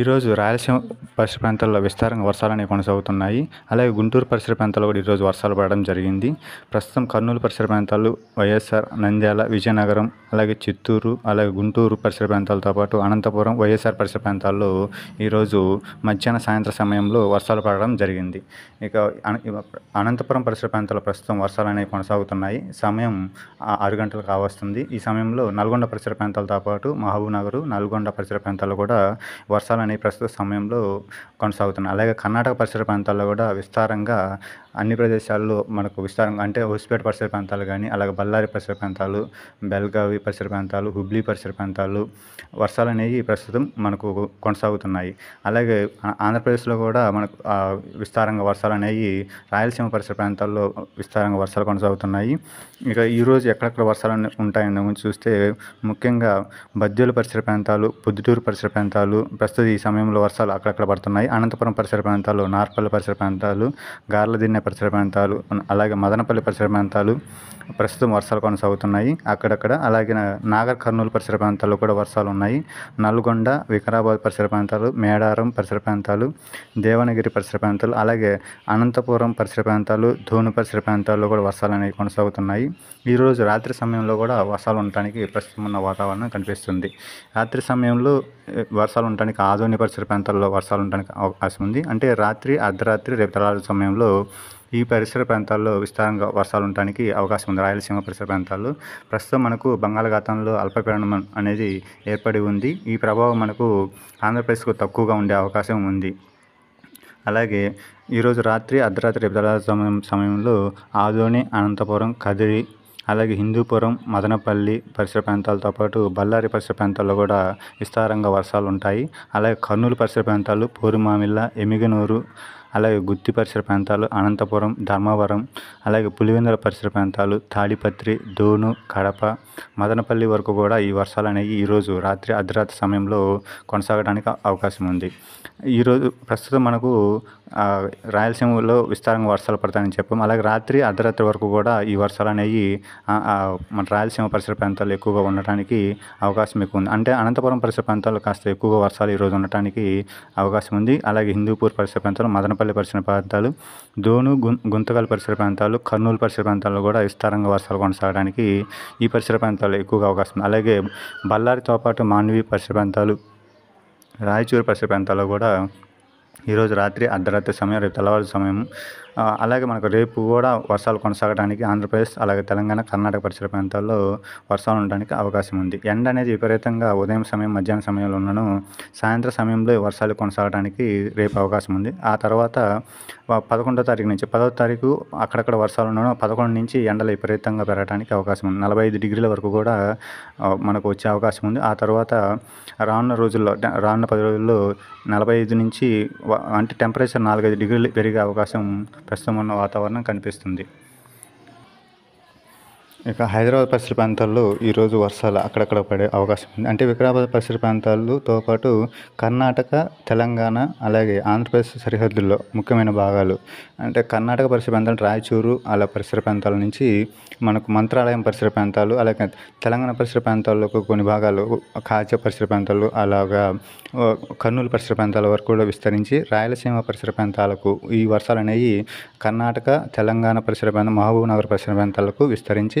ఈరోజు రాయలసీమ పరిసర ప్రాంతాల్లో విస్తారంగా వర్షాలు అనేవి కొనసాగుతున్నాయి అలాగే గుంటూరు పరిసర ప్రాంతాల్లో కూడా ఈరోజు వర్షాలు పడడం జరిగింది ప్రస్తుతం కర్నూలు పరిసర ప్రాంతాలు వైఎస్ఆర్ నంద్యాల విజయనగరం అలాగే చిత్తూరు అలాగే గుంటూరు పరిసర ప్రాంతాలతో పాటు అనంతపురం వైఎస్ఆర్ పరిసర ప్రాంతాల్లో ఈరోజు మధ్యాహ్న సాయంత్ర సమయంలో వర్షాలు పడడం జరిగింది ఇక అనంతపురం పరిసర ప్రాంతాల్లో ప్రస్తుతం వర్షాలు అనేవి కొనసాగుతున్నాయి సమయం ఆరు గంటలకు కావస్తుంది ఈ సమయంలో నల్గొండ పరిసర ప్రాంతాలతో పాటు మహబూబ్ నగరు నల్గొండ పరిసర ప్రాంతాల్లో కూడా వర్షాలు పోరాటాలు అనేవి ప్రస్తుత సమయంలో కొనసాగుతున్నాయి అలాగే కర్ణాటక పరిసర ప్రాంతాల్లో కూడా విస్తారంగా అన్ని ప్రదేశాల్లో మనకు విస్తారంగా అంటే హోస్పేట్ పరిసర ప్రాంతాలు కానీ అలాగే బళ్ళారి పరిసర ప్రాంతాలు బెల్గావి పరిసర ప్రాంతాలు హుబ్లీ పరిసర ప్రాంతాలు వర్షాలు అనేవి ప్రస్తుతం మనకు కొనసాగుతున్నాయి అలాగే ఆంధ్రప్రదేశ్లో కూడా మనకు విస్తారంగా వర్షాలు అనేవి రాయలసీమ పరిసర ప్రాంతాల్లో విస్తారంగా వర్షాలు కొనసాగుతున్నాయి ఇక ఈరోజు ఎక్కడెక్కడ వర్షాలు ఉంటాయని చూస్తే ముఖ్యంగా బద్యోలు పరిసర ప్రాంతాలు పొద్దుటూరు పరిసర ప్రాంతాలు ప్రస్తుత ఈ సమయంలో వర్షాలు అక్కడక్కడ పడుతున్నాయి అనంతపురం పరిసర ప్రాంతాలు నార్పల్లి పరిసర ప్రాంతాలు గార్లదిన్నె పరిసర ప్రాంతాలు అలాగే మదనపల్లి పరిసర ప్రాంతాలు ప్రస్తుతం వర్షాలు కొనసాగుతున్నాయి అక్కడక్కడ అలాగే నాగర్ కర్నూలు పరిసర ప్రాంతాల్లో కూడా వర్షాలు ఉన్నాయి నల్గొండ వికారాబాద్ పరిసర ప్రాంతాలు మేడారం పరిసర ప్రాంతాలు దేవనగిరి పరిసర ప్రాంతాలు అలాగే అనంతపురం పరిసర ప్రాంతాలు ధూను పరిసర ప్రాంతాల్లో కూడా వర్షాలు అనేవి కొనసాగుతున్నాయి ఈరోజు రాత్రి సమయంలో కూడా వర్షాలు ఉండటానికి ప్రస్తుతం ఉన్న వాతావరణం కనిపిస్తుంది రాత్రి సమయంలో వర్షాలు ఉండటానికి ఆధోని పరిసర ప్రాంతాల్లో వర్షాలు ఉండటానికి అవకాశం ఉంది అంటే రాత్రి అర్ధరాత్రి రేపు తలారు సమయంలో ఈ పరిసర ప్రాంతాల్లో విస్తారంగా వర్షాలు ఉండడానికి అవకాశం ఉంది రాయలసీమ పరిసర ప్రాంతాల్లో ప్రస్తుతం మనకు బంగాళాఖాతంలో అల్పపీడనం అనేది ఏర్పడి ఉంది ఈ ప్రభావం మనకు ఆంధ్రప్రదేశ్కు తక్కువగా ఉండే అవకాశం ఉంది అలాగే ఈరోజు రాత్రి అర్ధరాత్రి సమయం సమయంలో ఆదోని అనంతపురం కదిరి అలాగే హిందూపురం మదనపల్లి పరిసర ప్రాంతాలతో పాటు బళ్ళారి పరిసర ప్రాంతాల్లో కూడా విస్తారంగా వర్షాలు ఉంటాయి అలాగే కర్నూలు పరిసర ప్రాంతాలు పూర్మామిల్ల ఎమిగనూరు అలాగే గుత్తి పరిసర ప్రాంతాలు అనంతపురం ధర్మవరం అలాగే పులివెందుల పరిసర ప్రాంతాలు తాడిపత్రి దోను కడప మదనపల్లి వరకు కూడా ఈ వర్షాలు అనేవి ఈరోజు రాత్రి అర్ధరాత్రి సమయంలో కొనసాగడానికి అవకాశం ఉంది ఈరోజు ప్రస్తుతం మనకు రాయలసీమలో విస్తారంగా వర్షాలు పడతాయని చెప్పాము అలాగే రాత్రి అర్ధరాత్రి వరకు కూడా ఈ వర్షాలు అనేవి మన రాయలసీమ పరిసర ప్రాంతాలు ఎక్కువగా ఉండటానికి అవకాశం ఎక్కువ ఉంది అంటే అనంతపురం పరిసర ప్రాంతాల్లో కాస్త ఎక్కువగా వర్షాలు ఈరోజు ఉండటానికి అవకాశం ఉంది అలాగే హిందూపూర్ పరిసర ప్రాంతాలు మదనపల్లి అనకాపల్లి పరిసర ప్రాంతాలు దోను గుంతకల్ పరిసర ప్రాంతాలు కర్నూలు పరిసర ప్రాంతాల్లో కూడా విస్తారంగా వర్షాలు కొనసాగడానికి ఈ పరిసర ప్రాంతాల్లో ఎక్కువగా అవకాశం అలాగే బళ్ళారితో పాటు మాండవి పరిసర ప్రాంతాలు రాయచూరు పరిసర ప్రాంతాల్లో కూడా ఈరోజు రాత్రి అర్ధరాత్రి సమయం రేపు తెల్లవారు సమయం అలాగే మనకు రేపు కూడా వర్షాలు కొనసాగడానికి ఆంధ్రప్రదేశ్ అలాగే తెలంగాణ కర్ణాటక పరిసర ప్రాంతాల్లో వర్షాలు ఉండడానికి అవకాశం ఉంది ఎండ అనేది విపరీతంగా ఉదయం సమయం మధ్యాహ్నం సమయంలో ఉన్నను సాయంత్రం సమయంలో వర్షాలు కొనసాగడానికి రేపు అవకాశం ఉంది ఆ తర్వాత పదకొండో తారీఖు నుంచి పదో తారీఖు అక్కడక్కడ వర్షాలు ఉన్నాను పదకొండు నుంచి ఎండలు విపరీతంగా పెరగడానికి అవకాశం ఉంది నలభై ఐదు డిగ్రీల వరకు కూడా మనకు వచ్చే అవకాశం ఉంది ఆ తర్వాత రానున్న రోజుల్లో రానున్న పది రోజుల్లో నలభై ఐదు నుంచి అంటే టెంపరేచర్ నాలుగైదు డిగ్రీలు పెరిగే అవకాశం ప్రస్తుతం ఉన్న వాతావరణం కనిపిస్తుంది ఇక హైదరాబాద్ పరిసర ప్రాంతాల్లో ఈరోజు వర్షాలు అక్కడక్కడ పడే అవకాశం ఉంది అంటే వికారాబాద్ పరిసర ప్రాంతాలతో పాటు కర్ణాటక తెలంగాణ అలాగే ఆంధ్రప్రదేశ్ సరిహద్దుల్లో ముఖ్యమైన భాగాలు అంటే కర్ణాటక పరిసర ప్రాంతాలు రాయచూరు అలా పరిసర ప్రాంతాల నుంచి మనకు మంత్రాలయం పరిసర ప్రాంతాలు అలాగే తెలంగాణ పరిసర ప్రాంతాల్లో కొన్ని భాగాలు కాజా పరిసర ప్రాంతాలు అలాగా కర్నూలు పరిసర ప్రాంతాల వరకు కూడా విస్తరించి రాయలసీమ పరిసర ప్రాంతాలకు ఈ వర్షాలు అనేవి కర్ణాటక తెలంగాణ పరిసర ప్రాంతం మహబూబ్ నగర్ పరిసర ప్రాంతాలకు విస్తరించి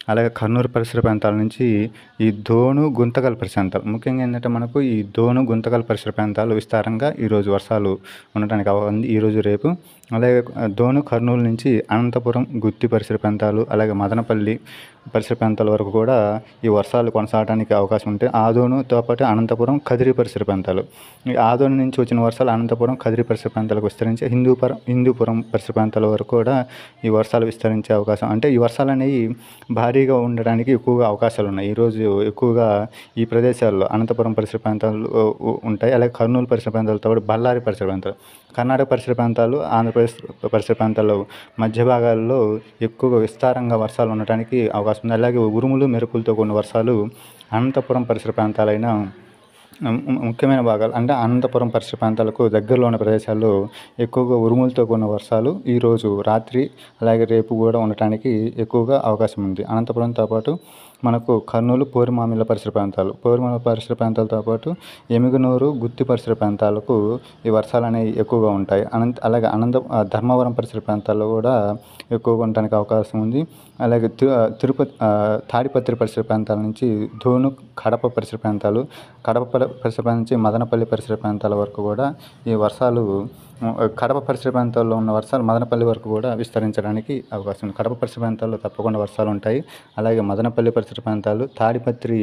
అలాగే కర్నూలు పరిసర ప్రాంతాల నుంచి ఈ ధోను గుంతకల్ పరిశ్రాంతాలు ముఖ్యంగా ఏంటంటే మనకు ఈ ధోను గుంతకల్ పరిసర ప్రాంతాలు విస్తారంగా ఈరోజు వర్షాలు ఉండటానికి ఉంది ఈరోజు రేపు అలాగే ధోను కర్నూలు నుంచి అనంతపురం గుత్తి పరిసర ప్రాంతాలు అలాగే మదనపల్లి పరిసర ప్రాంతాల వరకు కూడా ఈ వర్షాలు కొనసాగడానికి అవకాశం ఉంటాయి ఆధోనుతో పాటు అనంతపురం కదిరి పరిసర ప్రాంతాలు ఈ ఆధోని నుంచి వచ్చిన వర్షాలు అనంతపురం కదిరి పరిసర ప్రాంతాలకు విస్తరించి హిందూపురం హిందూపురం పరిసర ప్రాంతాల వరకు కూడా ఈ వర్షాలు విస్తరించే అవకాశం అంటే ఈ వర్షాలు అనేవి భారీ భారీగా ఉండడానికి ఎక్కువగా అవకాశాలు ఉన్నాయి ఈరోజు ఎక్కువగా ఈ ప్రదేశాల్లో అనంతపురం పరిసర ప్రాంతాలు ఉంటాయి అలాగే కర్నూలు పరిసర ప్రాంతాలతో పాటు బళ్ళారి పరిసర ప్రాంతాలు కర్ణాటక పరిసర ప్రాంతాలు ఆంధ్రప్రదేశ్ పరిసర ప్రాంతాల్లో మధ్య భాగాల్లో ఎక్కువగా విస్తారంగా వర్షాలు ఉండటానికి అవకాశం ఉంది అలాగే ఉరుములు మెరుపులతో కూడిన వర్షాలు అనంతపురం పరిసర ప్రాంతాలైన ముఖ్యమైన భాగాలు అంటే అనంతపురం పరిసర ప్రాంతాలకు దగ్గరలో ఉన్న ప్రదేశాల్లో ఎక్కువగా ఉరుములతో కూడిన వర్షాలు ఈరోజు రాత్రి అలాగే రేపు కూడా ఉండటానికి ఎక్కువగా అవకాశం ఉంది అనంతపురంతో పాటు మనకు కర్నూలు పోరిమామిల పరిసర ప్రాంతాలు పోరిమామిల పరిసర ప్రాంతాలతో పాటు ఎమిగనూరు గుత్తి పరిసర ప్రాంతాలకు ఈ వర్షాలు అనేవి ఎక్కువగా ఉంటాయి అనంత అలాగే అనంత ధర్మవరం పరిసర ప్రాంతాల్లో కూడా ఎక్కువగా ఉండడానికి అవకాశం ఉంది అలాగే తిరుపతి తాడిపత్రి పరిసర ప్రాంతాల నుంచి ధోను కడప పరిసర ప్రాంతాలు కడప పరిసర ప్రాంతం నుంచి మదనపల్లి పరిసర ప్రాంతాల వరకు కూడా ఈ వర్షాలు కడప పరిసర ప్రాంతాల్లో ఉన్న వర్షాలు మదనపల్లి వరకు కూడా విస్తరించడానికి అవకాశం ఉంది కడప పరిసర ప్రాంతాల్లో తప్పకుండా వర్షాలు ఉంటాయి అలాగే మదనపల్లి పరిసర ప్రాంతాలు తాడిపత్రి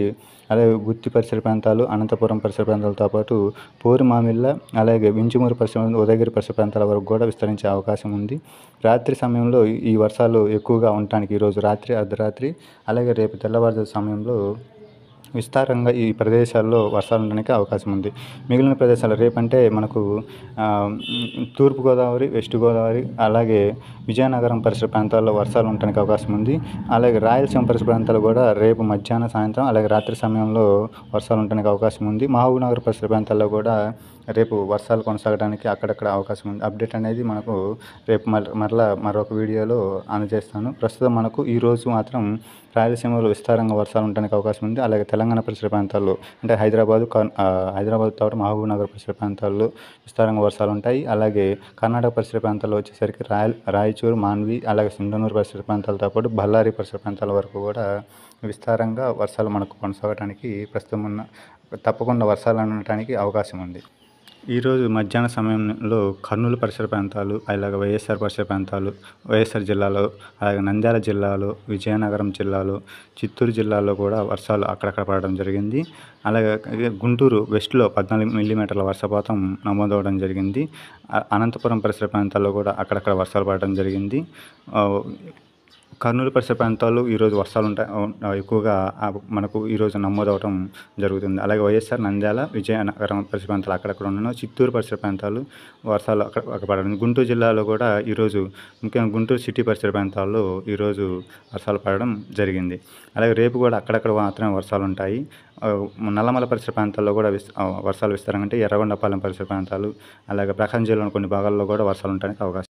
అలాగే గుత్తి పరిసర ప్రాంతాలు అనంతపురం పరిసర ప్రాంతాలతో పాటు పోరు మామిళ్ళ అలాగే వించుమూరు పరిసర ఉదయగిరి పరిసర ప్రాంతాల వరకు కూడా విస్తరించే అవకాశం ఉంది రాత్రి సమయంలో ఈ వర్షాలు ఎక్కువగా ఉండటానికి ఈరోజు రాత్రి అర్ధరాత్రి అలాగే రేపు తెల్లవారుజాము సమయంలో విస్తారంగా ఈ ప్రదేశాల్లో వర్షాలు ఉండడానికి అవకాశం ఉంది మిగిలిన ప్రదేశాలు రేపంటే మనకు తూర్పుగోదావరి వెస్ట్ గోదావరి అలాగే విజయనగరం పరిసర ప్రాంతాల్లో వర్షాలు ఉండడానికి అవకాశం ఉంది అలాగే రాయలసీమ పరిసర ప్రాంతాలు కూడా రేపు మధ్యాహ్నం సాయంత్రం అలాగే రాత్రి సమయంలో వర్షాలు ఉండడానికి అవకాశం ఉంది మహబూబ్నగర్ పరిసర ప్రాంతాల్లో కూడా రేపు వర్షాలు కొనసాగడానికి అక్కడక్కడ అవకాశం ఉంది అప్డేట్ అనేది మనకు రేపు మరలా మరొక వీడియోలో అందజేస్తాను ప్రస్తుతం మనకు ఈరోజు మాత్రం రాయలసీమలో విస్తారంగా వర్షాలు ఉండడానికి అవకాశం ఉంది అలాగే తెలంగాణ పరిసర ప్రాంతాల్లో అంటే హైదరాబాదు హైదరాబాద్ మహబూబ్ మహబూబ్నగర్ పరిసర ప్రాంతాల్లో విస్తారంగా వర్షాలు ఉంటాయి అలాగే కర్ణాటక పరిసర ప్రాంతాల్లో వచ్చేసరికి రాయల్ రాయచూరు మాన్వి అలాగే సింగనూరు పరిసర ప్రాంతాలతో పాటు బళ్ళారి పరిసర ప్రాంతాల వరకు కూడా విస్తారంగా వర్షాలు మనకు కొనసాగడానికి ప్రస్తుతం ఉన్న తప్పకుండా వర్షాలు ఉండటానికి అవకాశం ఉంది ఈరోజు మధ్యాహ్న సమయంలో కర్నూలు పరిసర ప్రాంతాలు అలాగే వైఎస్ఆర్ పరిసర ప్రాంతాలు వైఎస్ఆర్ జిల్లాలో అలాగే నంద్యాల జిల్లాలో విజయనగరం జిల్లాలో చిత్తూరు జిల్లాలో కూడా వర్షాలు అక్కడక్కడ పడడం జరిగింది అలాగే గుంటూరు వెస్ట్లో పద్నాలుగు మిల్లీమీటర్ల వర్షపాతం నమోదవడం జరిగింది అనంతపురం పరిసర ప్రాంతాల్లో కూడా అక్కడక్కడ వర్షాలు పడడం జరిగింది కర్నూలు పరిసర ప్రాంతాలు ఈరోజు వర్షాలు ఉంటాయి ఎక్కువగా మనకు ఈరోజు నమోదవటం జరుగుతుంది అలాగే వైఎస్ఆర్ నంద్యాల విజయనగరం పరిసర ప్రాంతాలు అక్కడక్కడ ఉన్నాయి చిత్తూరు పరిసర ప్రాంతాలు వర్షాలు అక్కడ పడడం గుంటూరు జిల్లాలో కూడా ఈరోజు ముఖ్యంగా గుంటూరు సిటీ పరిసర ప్రాంతాల్లో ఈరోజు వర్షాలు పడడం జరిగింది అలాగే రేపు కూడా అక్కడక్కడ మాత్రమే వర్షాలు ఉంటాయి నల్లమల పరిసర ప్రాంతాల్లో కూడా వర్షాలు విస్తారంటే ఎర్రగొండపాలెం పరిసర ప్రాంతాలు అలాగే ప్రకాశం జిల్లాలోని కొన్ని భాగాల్లో కూడా వర్షాలు ఉండడానికి అవకాశం